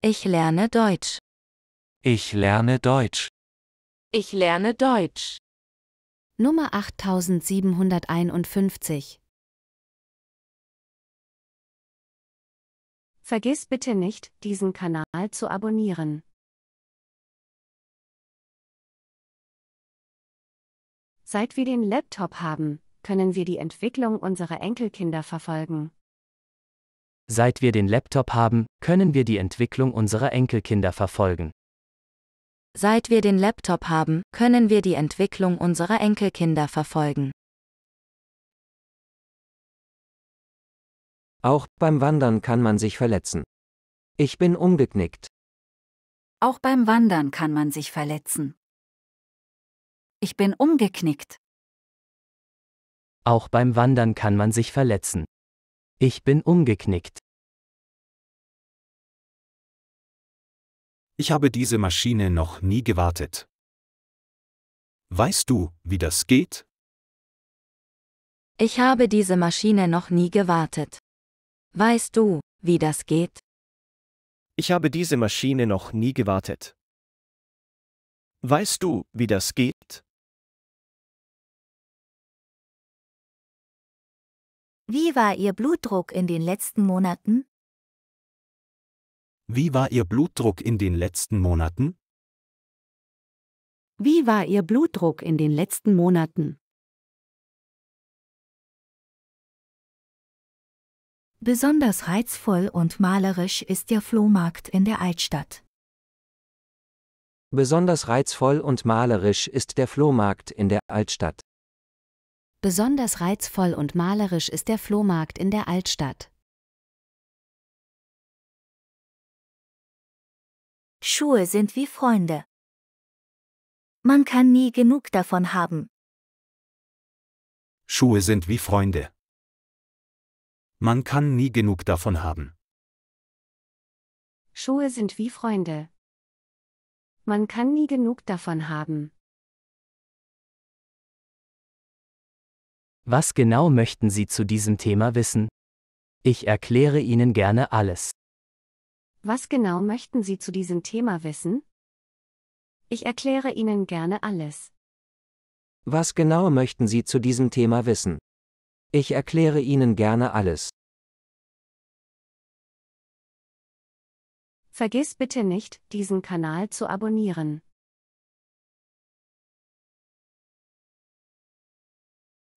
Ich lerne Deutsch. Ich lerne Deutsch. Ich lerne Deutsch. Nummer 8751. Vergiss bitte nicht, diesen Kanal zu abonnieren. Seit wir den Laptop haben, können wir die Entwicklung unserer Enkelkinder verfolgen. Seit wir den Laptop haben, können wir die Entwicklung unserer Enkelkinder verfolgen. Seit wir den Laptop haben, können wir die Entwicklung unserer Enkelkinder verfolgen. Auch beim Wandern kann man sich verletzen. Ich bin umgeknickt. Auch beim Wandern kann man sich verletzen. Ich bin umgeknickt. Auch beim Wandern kann man sich verletzen. Ich bin umgeknickt. Ich habe diese Maschine noch nie gewartet. Weißt du, wie das geht? Ich habe diese Maschine noch nie gewartet. Weißt du, wie das geht? Ich habe diese Maschine noch nie gewartet. Weißt du, wie das geht? Wie war Ihr Blutdruck in den letzten Monaten? Wie war Ihr Blutdruck in den letzten Monaten? Wie war Ihr Blutdruck in den letzten Monaten? Besonders reizvoll und malerisch ist der Flohmarkt in der Altstadt. Besonders reizvoll und malerisch ist der Flohmarkt in der Altstadt. Besonders reizvoll und malerisch ist der Flohmarkt in der Altstadt. Schuhe sind wie Freunde. Man kann nie genug davon haben. Schuhe sind wie Freunde. Man kann nie genug davon haben. Schuhe sind wie Freunde. Man kann nie genug davon haben. Was genau möchten Sie zu diesem Thema wissen? Ich erkläre Ihnen gerne alles. Was genau möchten Sie zu diesem Thema wissen? Ich erkläre Ihnen gerne alles. Was genau möchten Sie zu diesem Thema wissen? Ich erkläre Ihnen gerne alles. Vergiss bitte nicht, diesen Kanal zu abonnieren.